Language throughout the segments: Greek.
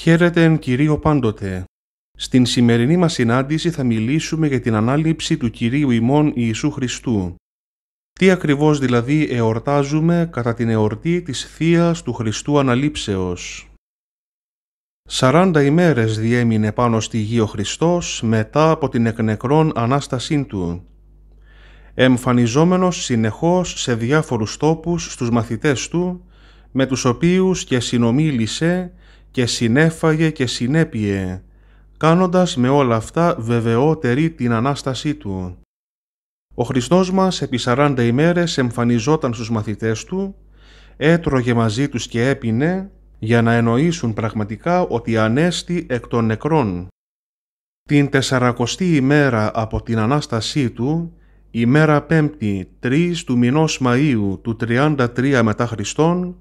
Χαίρετε εν Κυρίω πάντοτε. Στην σημερινή μας συνάντηση θα μιλήσουμε για την ανάληψη του Κυρίου ημών Ιησού Χριστού. Τι ακριβώς δηλαδή εορτάζουμε κατά την εορτή της θείας του Χριστού Αναλήψεως. Σαράντα ημέρες διέμεινε πάνω στη γη ο Χριστός μετά από την εκνεκρόν Ανάστασή Του. Εμφανιζόμενος συνεχώς σε διάφορους τόπους στους μαθητές Του, με τους οποίους και συνομίλησε και συνέφαγε και συνέπιε, κάνοντας με όλα αυτά βεβαιότερη την Ανάστασή Του. Ο Χριστός μας επί 40 ημέρες εμφανιζόταν στους μαθητές Του, έτρωγε μαζί τους και έπινε για να εννοήσουν πραγματικά ότι ανέστη εκ των νεκρών. Την τεσσαρακοστή ημέρα από την Ανάστασή Του, ημέρα πέμπτη 3 του μηνός Μαΐου του 33 μετά Χριστόν,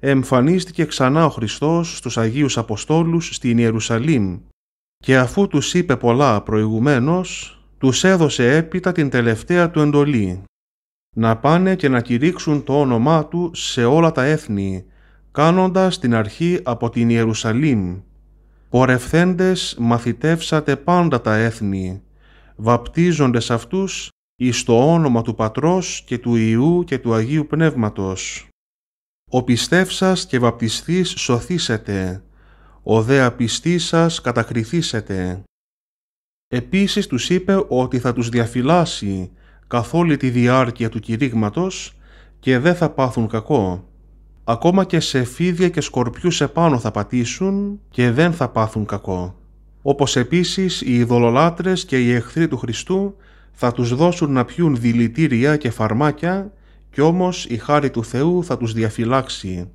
εμφανίστηκε ξανά ο Χριστός στους Αγίους Αποστόλους στην Ιερουσαλήμ και αφού τους είπε πολλά προηγουμένως, τους έδωσε έπειτα την τελευταία του εντολή να πάνε και να κηρύξουν το όνομά του σε όλα τα έθνη, κάνοντας την αρχή από την Ιερουσαλήμ. Πορευθέντες μαθητεύσατε πάντα τα έθνη, βαπτίζοντες αυτούς εις το όνομα του Πατρός και του Ιού και του Αγίου Πνεύματος ο πιστεύσας και βαπτιστής σωθήσετε, ο δε σας κατακριθήσετε. Επίσης τους είπε ότι θα τους διαφυλάσει καθ' όλη τη διάρκεια του κηρύγματος και δεν θα πάθουν κακό. Ακόμα και σε φίδια και σκορπιούς επάνω θα πατήσουν και δεν θα πάθουν κακό. Όπως επίσης οι ειδωλολάτρες και οι εχθροί του Χριστού θα τους δώσουν να πιούν δηλητήρια και φαρμάκια κι όμως η χάρη του Θεού θα τους διαφυλάξει.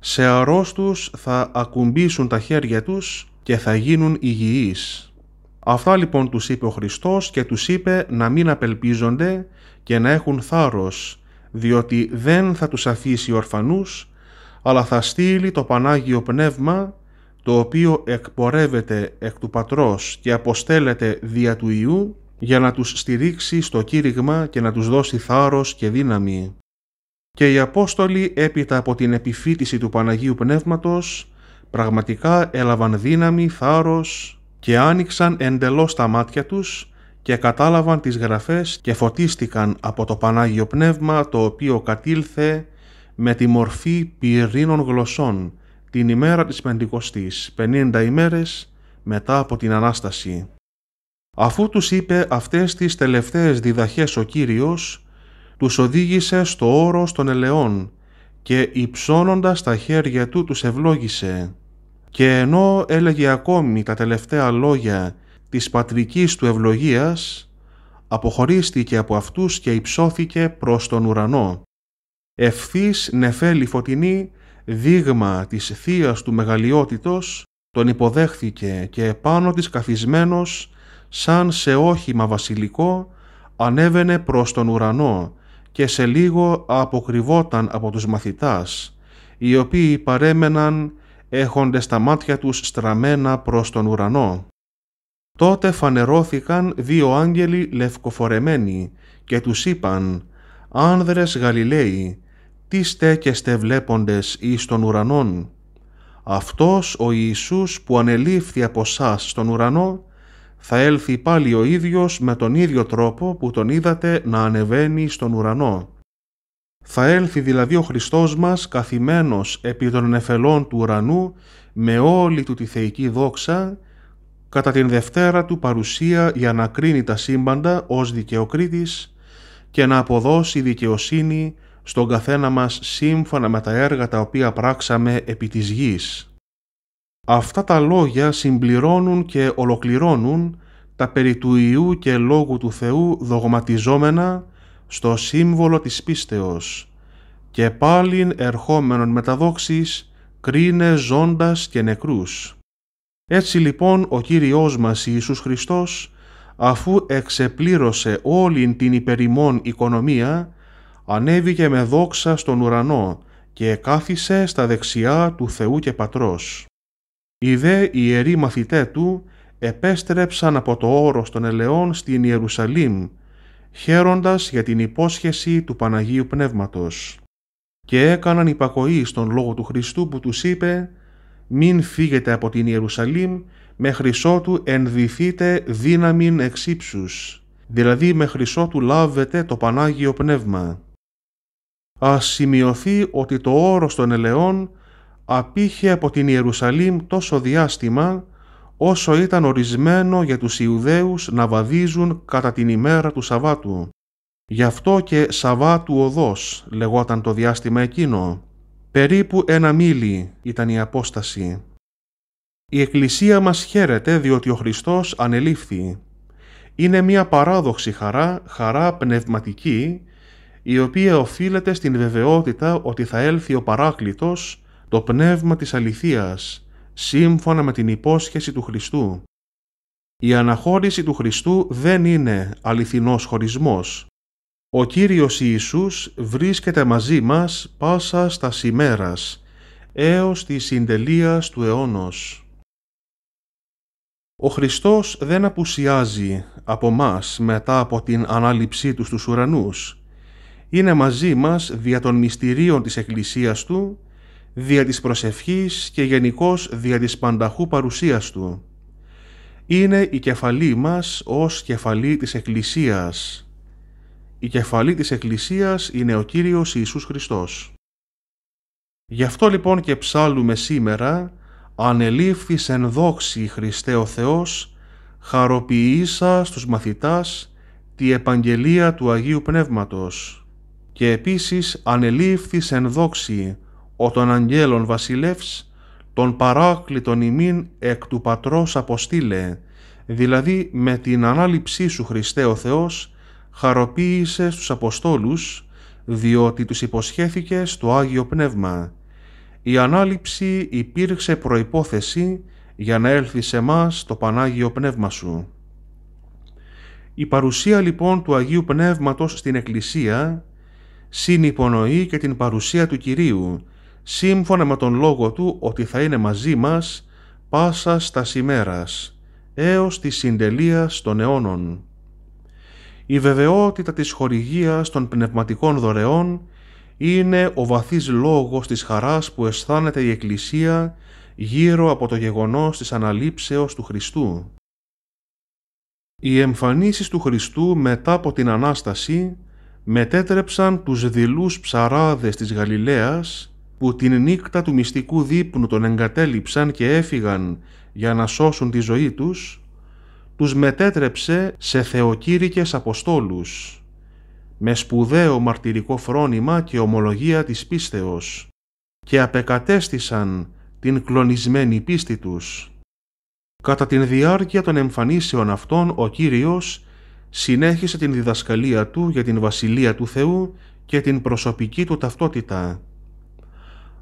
Σε αρρώστους θα ακουμπήσουν τα χέρια τους και θα γίνουν υγιείς. Αυτά λοιπόν τους είπε ο Χριστός και τους είπε να μην απελπίζονται και να έχουν θάρρος, διότι δεν θα τους αφήσει ορφανούς, αλλά θα στείλει το Πανάγιο Πνεύμα, το οποίο εκπορεύεται εκ του Πατρός και αποστέλλεται δια του Ιού, για να τους στηρίξει στο κήρυγμα και να τους δώσει θάρρος και δύναμη. Και οι Απόστολοι έπειτα από την επιφύτηση του Παναγίου Πνεύματος πραγματικά έλαβαν δύναμη, θάρρος και άνοιξαν εντελώς τα μάτια τους και κατάλαβαν τις γραφές και φωτίστηκαν από το Πανάγιο Πνεύμα το οποίο κατήλθε με τη μορφή πυρήνων γλωσσών την ημέρα της Πεντηκοστής, 50 ημέρες μετά από την Ανάσταση. Αφού τους είπε αυτές τις τελευταίες διδαχές ο Κύριος, τους οδήγησε στο όρος των ελαιών και υψώνοντας τα χέρια του τους ευλόγησε. Και ενώ έλεγε ακόμη τα τελευταία λόγια της πατρικής του ευλογίας, αποχωρίστηκε από αυτούς και υψώθηκε προς τον ουρανό. Ευθύς νεφέλη φωτεινή, δείγμα της θεία του μεγαλειότητος, τον υποδέχθηκε και επάνω της καθισμένος σαν σε όχημα βασιλικό ανέβαινε προς τον ουρανό και σε λίγο αποκρυβόταν από τους μαθητάς, οι οποίοι παρέμεναν έχοντες τα μάτια τους στραμμένα προς τον ουρανό. Τότε φανερώθηκαν δύο άγγελοι λευκοφορεμένοι και τους είπαν «Άνδρες Γαλιλαίοι, τι στέκεστε βλέποντες εις τον ουρανόν. Αυτός ο Ιησούς που ανελήφθη από σας στον ουρανό θα έλθει πάλι ο ίδιος με τον ίδιο τρόπο που τον είδατε να ανεβαίνει στον ουρανό. Θα έλθει δηλαδή ο Χριστός μας καθημένος επί των νεφελών του ουρανού με όλη του τη θεϊκή δόξα κατά την Δευτέρα του παρουσία για να κρίνει τα σύμπαντα ως δικαιοκρίτης και να αποδώσει δικαιοσύνη στον καθένα μας σύμφωνα με τα έργα τα οποία πράξαμε επί της γης. Αυτά τα λόγια συμπληρώνουν και ολοκληρώνουν τα περί του και Λόγου του Θεού δογματιζόμενα στο σύμβολο της πίστεως και πάλιν ερχόμενον μεταδόξεις κρίνε ζώντας και νεκρούς. Έτσι λοιπόν ο Κύριός μας Ιησούς Χριστός αφού εξεπλήρωσε όλην την υπερημών οικονομία ανέβηκε με δόξα στον ουρανό και κάθισε στα δεξιά του Θεού και Πατρός. Οι δε ιεροί μαθητέ του επέστρεψαν από το όρος των ελαιών στην Ιερουσαλήμ, χαίροντας για την υπόσχεση του Παναγίου Πνεύματος. Και έκαναν υπακοή στον Λόγο του Χριστού που τους είπε «Μην φύγετε από την Ιερουσαλήμ, με χρυσότου ενδυθείτε δύναμην εξύψους» δηλαδή με χρυσό λάβετε το Πανάγιο Πνεύμα. Ας σημειωθεί ότι το όρος των ελαιών απήχε από την Ιερουσαλήμ τόσο διάστημα όσο ήταν ορισμένο για τους Ιουδαίους να βαδίζουν κατά την ημέρα του Σαββάτου. Γι' αυτό και Σαββάτου οδός λεγόταν το διάστημα εκείνο. Περίπου ένα μίλι ήταν η απόσταση. Η Εκκλησία μας χαίρεται διότι ο Χριστός ανελήφθη. Είναι μια παράδοξη χαρά, χαρά πνευματική, η οποία οφείλεται στην βεβαιότητα ότι θα έλθει ο Παράκλητος το πνεύμα της αληθείας, σύμφωνα με την υπόσχεση του Χριστού. Η αναχώρηση του Χριστού δεν είναι αληθινός χωρισμός. Ο Κύριος Ιησούς βρίσκεται μαζί μας πάσα στα σημέρας, έως τη συντελείας του αιώνος. Ο Χριστός δεν απουσιάζει από μας μετά από την ανάληψή του στους ουρανούς. Είναι μαζί μας δια των μυστηρίων της Εκκλησίας Του δια της προσευχής και γενικώς δια της πανταχού παρουσίας Του. Είναι η κεφαλή μας ως κεφαλή της Εκκλησίας. Η κεφαλή της Εκκλησίας είναι ο Κύριος Ιησούς Χριστός. Γι' αυτό λοιπόν και ψάλουμε σήμερα «Ανελήφθης εν δόξη Χριστέ ο Θεός, χαροποιήσα στους μαθητάς τη επαγγελία του Αγίου Πνεύματος» και επίσης «Ανελήφθης εν δόξη ο των αγγέλων βασιλεύς, τον παράκλητον ημίν εκ του Πατρός αποστήλε, δηλαδή με την ανάληψή σου Χριστέ ο Θεός, χαροποίησε στους Αποστόλους, διότι τους υποσχέθηκε στο Άγιο Πνεύμα. Η ανάληψη υπήρξε προϋπόθεση για να έλθει σε μας το Πανάγιο Πνεύμα σου. Η παρουσία λοιπόν του Αγίου Πνεύματος στην Εκκλησία συνυπονοεί και την παρουσία του Κυρίου, σύμφωνα με τον λόγο του ότι θα είναι μαζί μας πάσα στας ημέρας, έως τη συντελεία των αιώνων. Η βεβαιότητα της χορηγίας των πνευματικών δωρεών είναι ο βαθύς λόγος της χαράς που αισθάνεται η Εκκλησία γύρω από το γεγονός της αναλήψεως του Χριστού. Οι εμφανίσεις του Χριστού μετά από την Ανάσταση μετέτρεψαν τους δειλούς ψαράδες της Γαλιλαίας που την νύχτα του μυστικού δείπνου τον εγκατέλειψαν και έφυγαν για να σώσουν τη ζωή τους, τους μετέτρεψε σε θεοκήρικες αποστόλους, με σπουδαίο μαρτυρικό φρόνημα και ομολογία της πίστεως, και απεκατέστησαν την κλονισμένη πίστη τους. Κατά την διάρκεια των εμφανίσεων αυτών ο Κύριος συνέχισε την διδασκαλία του για την Βασιλεία του Θεού και την προσωπική του ταυτότητα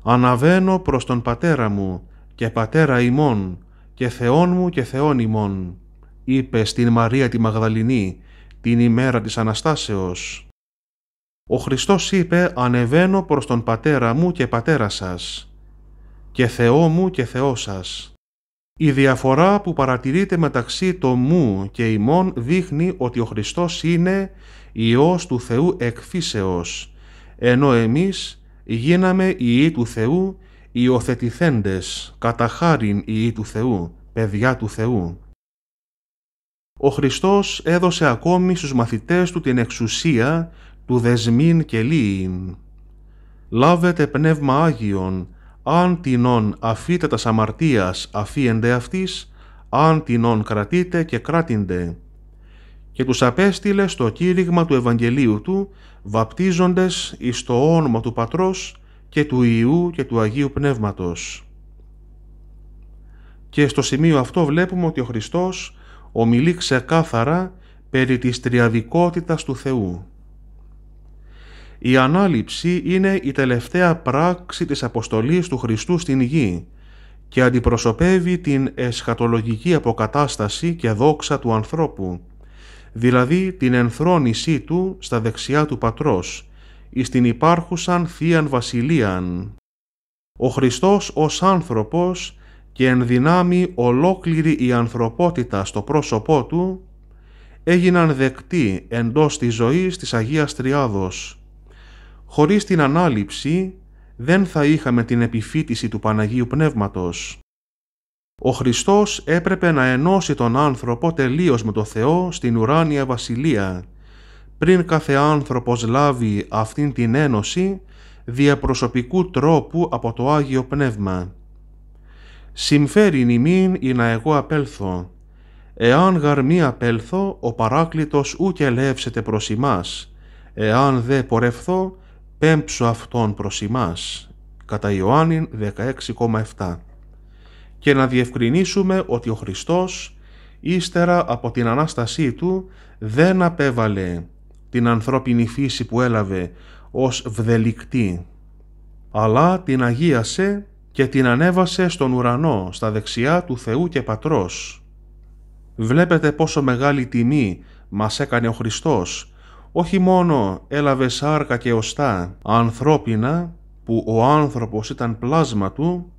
αναβαίνω προς τον Πατέρα μου και Πατέρα ημών και Θεόν μου και Θεόν ημών, είπε στην Μαρία τη Μαγδαληνή την ημέρα της Αναστάσεως. Ο Χριστός είπε «Ανεβαίνω προς τον Πατέρα μου και Πατέρα σας και Θεό μου και Θεό σας». Η διαφορά που παρατηρείται μεταξύ το «μου» και «ημών» δείχνει ότι ο Χριστός είναι Υιός του Θεού εκφύσεως, ενώ εμείς γίναμε ιοί του Θεού, υιοθετηθέντες, κατά χάριν ιοί του Θεού, παιδιά του Θεού. Ο Χριστός έδωσε ακόμη στους μαθητές του την εξουσία του δεσμήν και λύην. Λάβετε πνεύμα Άγιον, αν την όν αφήτε τα σαμαρτίας αφήεντε αυτής, αν την όν κρατείτε και κράτηντε και τους απέστειλε στο κήρυγμα του Ευαγγελίου του, βαπτίζοντες εις το όνομα του Πατρός και του Ιού και του Αγίου Πνεύματος. Και στο σημείο αυτό βλέπουμε ότι ο Χριστός ομιλεί ξεκάθαρα περί της τριαδικότητας του Θεού. Η ανάληψη είναι η τελευταία πράξη της αποστολής του Χριστού στην γη και αντιπροσωπεύει την εσχατολογική αποκατάσταση και δόξα του ανθρώπου δηλαδή την ενθρόνησή του στα δεξιά του πατρός, εις την υπάρχουσαν θείαν βασιλείαν. Ο Χριστός ως άνθρωπος και εν δυνάμει ολόκληρη η ανθρωπότητα στο πρόσωπό του, έγιναν δεκτοί εντός της ζωής της Αγίας Τριάδος. Χωρίς την ανάληψη δεν θα είχαμε την επιφύτηση του Παναγίου Πνεύματος. Ο Χριστός έπρεπε να ενώσει τον άνθρωπο τελείως με το Θεό στην ουράνια βασιλεία. Πριν κάθε άνθρωπος λάβει αυτήν την ένωση, προσωπικού τρόπου από το Άγιο Πνεύμα. Συμφέρει νημήν ή να εγώ απέλθω. Εάν μη απέλθω, ο παράκλητος ούτε ελεύσεται προς ημάς. Εάν δε πορευθώ, πέμψω αυτόν προς ημάς. Κατά Ιωάννην 16,7 και να διευκρινίσουμε ότι ο Χριστός ύστερα από την Ανάστασή Του δεν απέβαλε την ανθρώπινη φύση που έλαβε ως βδελικτή, αλλά την αγίασε και την ανέβασε στον ουρανό, στα δεξιά του Θεού και Πατρός. Βλέπετε πόσο μεγάλη τιμή μας έκανε ο Χριστός, όχι μόνο έλαβε σάρκα και οστά ανθρώπινα, που ο άνθρωπος ήταν πλάσμα του,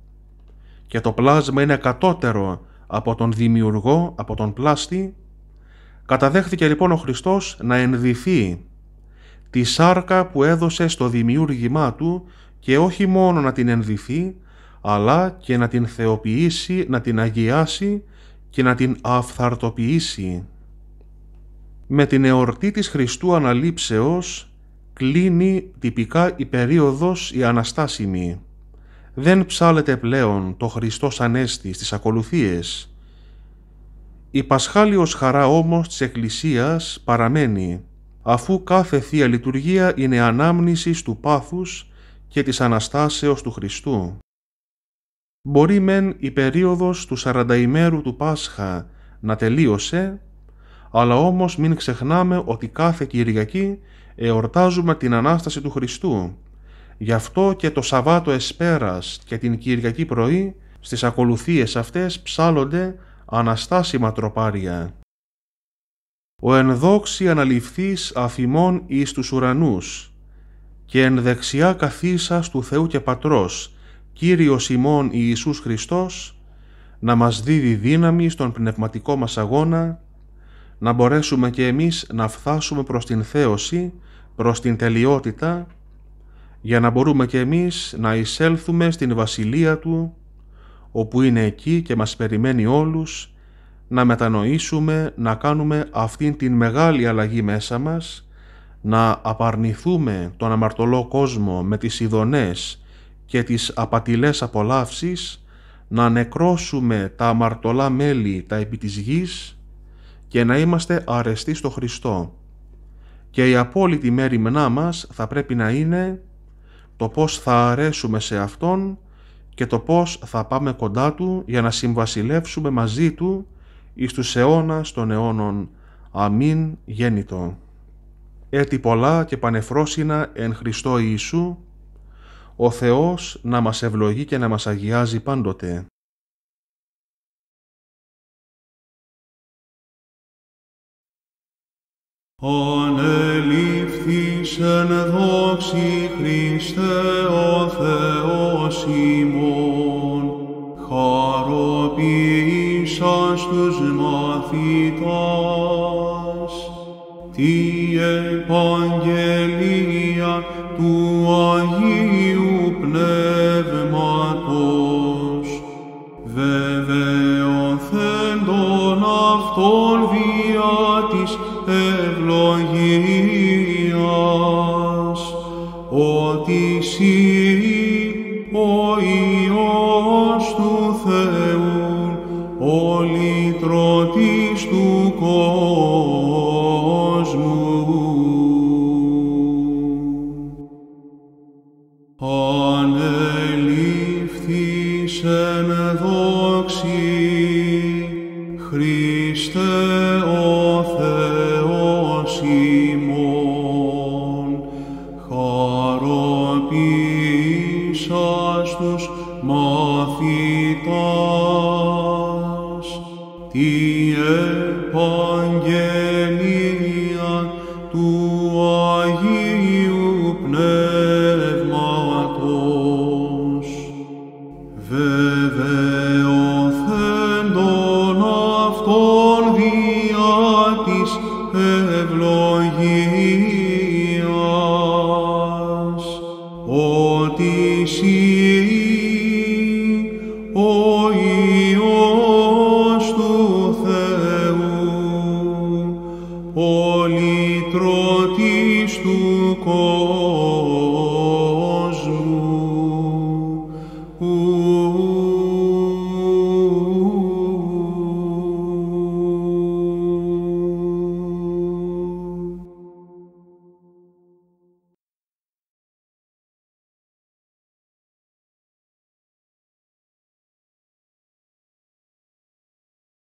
και το πλάσμα είναι κατώτερο από τον δημιουργό, από τον πλάστη, καταδέχθηκε λοιπόν ο Χριστός να ενδυθεί τη σάρκα που έδωσε στο δημιούργημά του και όχι μόνο να την ενδυθεί, αλλά και να την θεοποιήσει, να την αγιάσει και να την αυθαρτοποιήσει. Με την εορτή της Χριστού Αναλήψεως κλείνει τυπικά η περίοδος η Αναστάσιμη δεν ψάλεται πλέον το Χριστός Ανέστη στις ακολουθίες. Η Πασχάλιος χαρά όμως της Εκκλησίας παραμένει, αφού κάθε Θεία Λειτουργία είναι ανάμνηση του πάθους και της Αναστάσεως του Χριστού. Μπορεί μεν η περίοδος του σαρανταημέρου του Πάσχα να τελείωσε, αλλά όμως μην ξεχνάμε ότι κάθε Κυριακή εορτάζουμε την Ανάσταση του Χριστού Γι' αυτό και το Σαββάτο Εσπέρας και την Κυριακή πρωί στις ακολουθίες αυτές ψάλλονται αναστάσιμα τροπάρια. Ο ενδόξη αναληφθείς αφημών εις τους ουρανούς και εν δεξιά καθίσας του Θεού και Πατρός, Κύριος ημών Ιησούς Χριστός, να μας δίδει δύναμη στον πνευματικό μας αγώνα, να μπορέσουμε και εμείς να φτάσουμε προς την θέωση, προς την τελειότητα, για να μπορούμε και εμείς να εισέλθουμε στην Βασιλεία Του, όπου είναι εκεί και μας περιμένει όλους, να μετανοήσουμε, να κάνουμε αυτήν την μεγάλη αλλαγή μέσα μας, να απαρνηθούμε τον αμαρτωλό κόσμο με τις ειδονές και τις απατηλές απολαύσεις, να νεκρώσουμε τα αμαρτωλά μέλη τα επί της γης και να είμαστε αρεστοί στο Χριστό. Και η απόλυτη μέρημνά μας θα πρέπει να είναι το πώς θα αρέσουμε σε Αυτόν και το πώς θα πάμε κοντά Του για να συμβασιλεύσουμε μαζί Του εις τους αιώνας των αιώνων. Αμήν γέννητο. Έτι πολλά και πανεφρόσινα εν Χριστώ Ιησού, ο Θεός να μας ευλογεί και να μας αγιάζει πάντοτε. Ανελήφθη εν δόξη Χριστέ ο Θεός ημών, χαροποίησαν στους μαθητάς, τη επαγγελία του Αγίου Πνεύματος,